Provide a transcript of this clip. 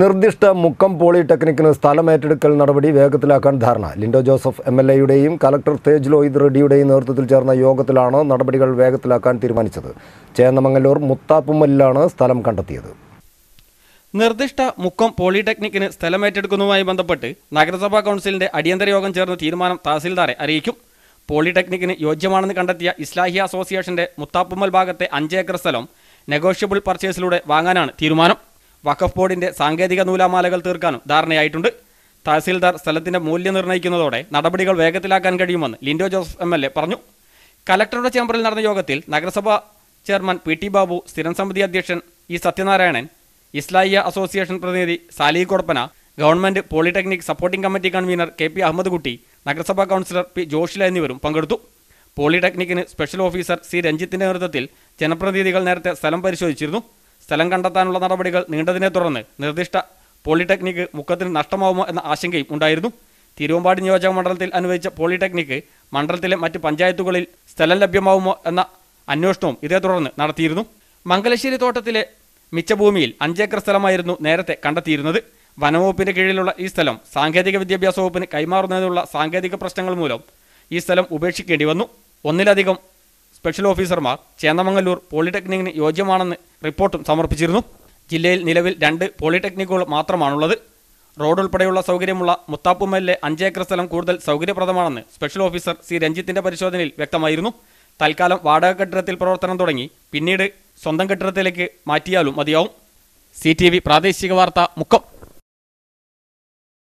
നിർദ്ദിഷ്ട മുക്കം പോളിടെക്നിക്കിന് സ്ഥലം ഏറ്റെടുക്കൽ നടപടി വേഗത്തിലാക്കാൻ ധാരണ ലിൻഡോ ജോസഫ് എം എൽ എയുടെയും കലക്ടർ തേജ് ലോഹിത് റെഡ്ഡിയുടെയും നേതൃത്വത്തിൽ ചേർന്ന യോഗത്തിലാണ് നടപടികൾ വേഗത്തിലാക്കാൻ തീരുമാനിച്ചത് ചേന്നമംഗല്ലൂർ മുത്താപ്പുമ്മലിലാണ് സ്ഥലം കണ്ടെത്തിയത് നിർദ്ദിഷ്ട മുക്കം പോളിടെക്നിക്കിന് സ്ഥലം ഏറ്റെടുക്കുന്നതുമായി ബന്ധപ്പെട്ട് നഗരസഭാ കൗൺസിലിന്റെ അടിയന്തര യോഗം ചേർന്ന തീരുമാനം തഹസിൽദാരെ അറിയിക്കും പോളിടെക്നിക്കിന് യോഗ്യമാണെന്ന് കണ്ടെത്തിയ ഇസ്ലാഹി അസോസിയേഷന്റെ മുത്താപ്പുമ്മൽ ഭാഗത്തെ അഞ്ചേക്കർ ഏക്കർ സ്ഥലം നെഗോഷ്യബിൾ പർച്ചേസിലൂടെ വാങ്ങാനാണ് തീരുമാനം വഖഫ് ബോർഡിന്റെ സാങ്കേതിക നൂലാമാലകൾ തീർക്കാനും ധാരണയായിട്ടുണ്ട് തഹസീൽദാർ സ്ഥലത്തിന്റെ മൂല്യം നിർണ്ണയിക്കുന്നതോടെ നടപടികൾ വേഗത്തിലാക്കാൻ കഴിയുമെന്ന് ലിൻഡോ ജോസഫ് എം പറഞ്ഞു കലക്ടറുടെ ചേംബറിൽ നടന്ന യോഗത്തിൽ നഗരസഭാ ചെയർമാൻ പി ടി ബാബു സ്ഥിരം സമിതി അധ്യക്ഷൻ ഇ സത്യനാരായണൻ ഇസ്ലായിയ അസോസിയേഷൻ പ്രതിനിധി Sali Kodappana government polytechnic supporting committee convener K P Ahammed Kutty നഗരസഭാ കൗൺസിലർ പി ജോഷില എന്നിവരും പങ്കെടുത്തു പോളിടെക്നിക്കിന് സ്പെഷ്യൽ ഓഫീസർ സി രഞ്ജിത്തിന്റെ നേതൃത്വത്തിൽ ജനപ്രതിനിധികൾ നേരത്തെ സ്ഥലം പരിശോധിച്ചിരുന്നു സ്ഥലം കണ്ടെത്താനുള്ള നടപടികൾ നീണ്ടതിനെ തുടർന്ന് നിർദ്ദിഷ്ട പോളിടെക്നിക്ക് മുക്കത്തിന് നഷ്ടമാവുമോ എന്ന ആശങ്കയും ഉണ്ടായിരുന്നു തിരുവമ്പാടി നിയോജക മണ്ഡലത്തിൽ അനുവദിച്ച പോളിടെക്നിക്ക് മണ്ഡലത്തിലെ മറ്റ് പഞ്ചായത്തുകളിൽ സ്ഥലം ലഭ്യമാവുമോ എന്ന അന്വേഷണവും ഇതേ തുടർന്ന് നടത്തിയിരുന്നു മംഗലശ്ശേരി തോട്ടത്തിലെ മിച്ചഭൂമിയിൽ അഞ്ചേക്കർ സ്ഥലമായിരുന്നു നേരത്തെ കണ്ടെത്തിയിരുന്നത് വനവകുപ്പിന്റെ കീഴിലുള്ള ഈ സ്ഥലം സാങ്കേതിക വിദ്യാഭ്യാസ വകുപ്പിന് കൈമാറുന്നതിനുള്ള സാങ്കേതിക പ്രശ്നങ്ങൾ മൂലം ഈ സ്ഥലം ഉപേക്ഷിക്കേണ്ടി വന്നു ഒന്നിലധികം സ്പെഷ്യൽ ഓഫീസർമാർ ചേന്നമംഗല്ലൂർ പോളിടെക്നിക്കിന് യോജ്യമാണെന്ന് റിപ്പോർട്ടും സമർപ്പിച്ചിരുന്നു ജില്ലയിൽ നിലവിൽ രണ്ട് പോളിടെക്നിക്കുകൾ മാത്രമാണുള്ളത് റോഡ് ഉൾപ്പെടെയുള്ള സൗകര്യമുള്ള മുത്താപ്പുമ്മലിലെ അഞ്ചേക്കർ സ്ഥലം കൂടുതൽ സൗകര്യപ്രദമാണെന്ന് സ്പെഷ്യൽ ഓഫീസർ സി രഞ്ജിത്തിന്റെ പരിശോധനയിൽ വ്യക്തമായിരുന്നു തൽക്കാലം വാടക കെട്ടിടത്തിൽ പ്രവർത്തനം തുടങ്ങി പിന്നീട് സ്വന്തം കെട്ടിടത്തിലേക്ക് മാറ്റിയാലും മതിയാവും സി പ്രാദേശിക വാർത്ത മുക്കം